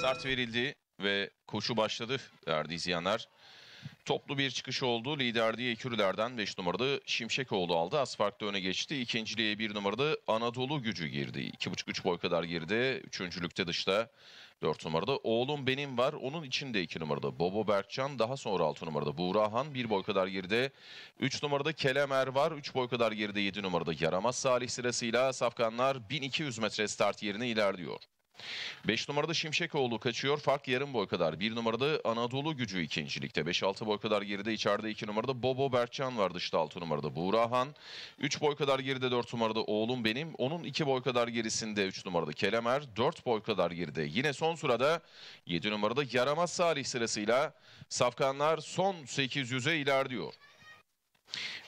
start verildi ve koşu başladı değerli izleyenler. Toplu bir çıkış oldu. Lider diye Ekürler'den 5 numaralı Şimşekoğlu aldı. Az farklı öne geçti. İkinciliğe 1 numaralı Anadolu gücü girdi. 2,5-3 boy kadar girdi. Üçüncülükte dışta 4 numarada. Oğlum benim var. Onun içinde 2 numarada. Bobo Berkcan daha sonra 6 numarada. Buğrahan 1 boy kadar girdi. 3 numarada Kelemer var. 3 boy kadar girdi 7 numarada. Yaramaz Salih sırasıyla Safkanlar 1200 metre start yerine ilerliyor. 5 numarada Şimşekoğlu kaçıyor. Fark yarım boy kadar. 1 numarada Anadolu gücü ikincilikte. 5-6 boy kadar geride içeride 2 numarada Bobo Berkcan var dışta 6 numarada Buğrahan. 3 boy kadar geride 4 numarada Oğlum Benim. Onun 2 boy kadar gerisinde 3 numarada Kelemer. 4 boy kadar geride. Yine son sırada 7 numarada Yaramaz Salih sırasıyla Safkanlar son 800'e ilerliyor.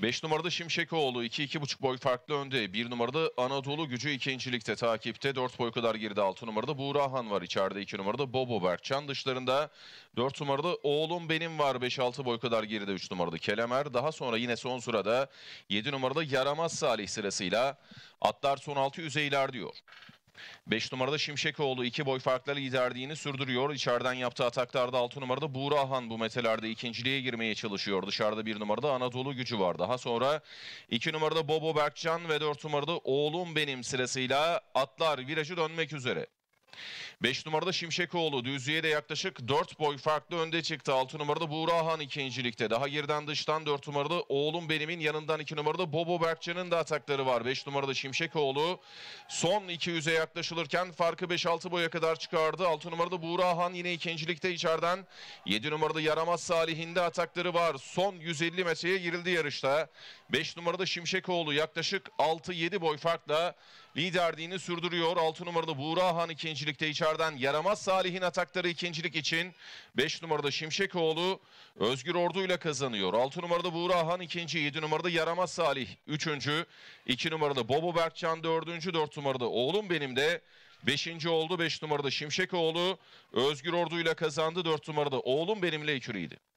5 numarada Şimşekoğlu 2-2,5 boy farklı önde. 1 numarada Anadolu gücü ikincilikte takipte. 4 boy kadar girdi. 6 numarada Buğrahan var içeride. 2 numarada Bobo Berkcan dışlarında. 4 numarada Oğlum Benim var 5-6 boy kadar geride 3 numarada Kelemer. Daha sonra yine son sırada 7 numarada Yaramaz Salih sırasıyla atlar son 6 yüzeyler diyor. 5 numarada Şimşekoğlu iki boy farkla liderliğini sürdürüyor. İçeriden yaptığı ataklarda 6 numarada Buğrahan bu metelerde ikinciliğe girmeye çalışıyor. Dışarıda 1 numarada Anadolu gücü var. Daha sonra 2 numarada Bobo Berkcan ve 4 numarada Oğlum Benim sırasıyla atlar virajı dönmek üzere. 5 numarada Şimşekoğlu düzlüğe de yaklaşık 4 boy farklı önde çıktı. 6 numarada Buğrahan ikincilikte. Daha girden dıştan 4 numarada Oğlum Benim'in yanından 2 numarada Bobo Berkcan'ın da atakları var. 5 numarada Şimşekoğlu son 200'e yaklaşılırken farkı 5-6 boya kadar çıkardı. 6 numarada Buğrahan yine ikincilikte içeriden. 7 numarada Yaramaz Salih'in de atakları var. Son 150 metreye girildi yarışta. 5 numarada Şimşekoğlu yaklaşık 6-7 boy farkla liderliğini sürdürüyor. 6 numaralı Han ikincilikte içeriden Yaramaz Salih'in atakları ikincilik için. 5 numarada Şimşekoğlu Özgür Ordu ile kazanıyor. 6 Buğra Han ikinci, 7 numarada Yaramaz Salih üçüncü, 2 numarada Bobo Berkcan dördüncü, 4 numarada Oğlum Benim de Beşinci oldu. Beş numarada Şimşekoğlu. Özgür Ordu ile kazandı. Dört numarada Oğlum Benimle ikiliydi.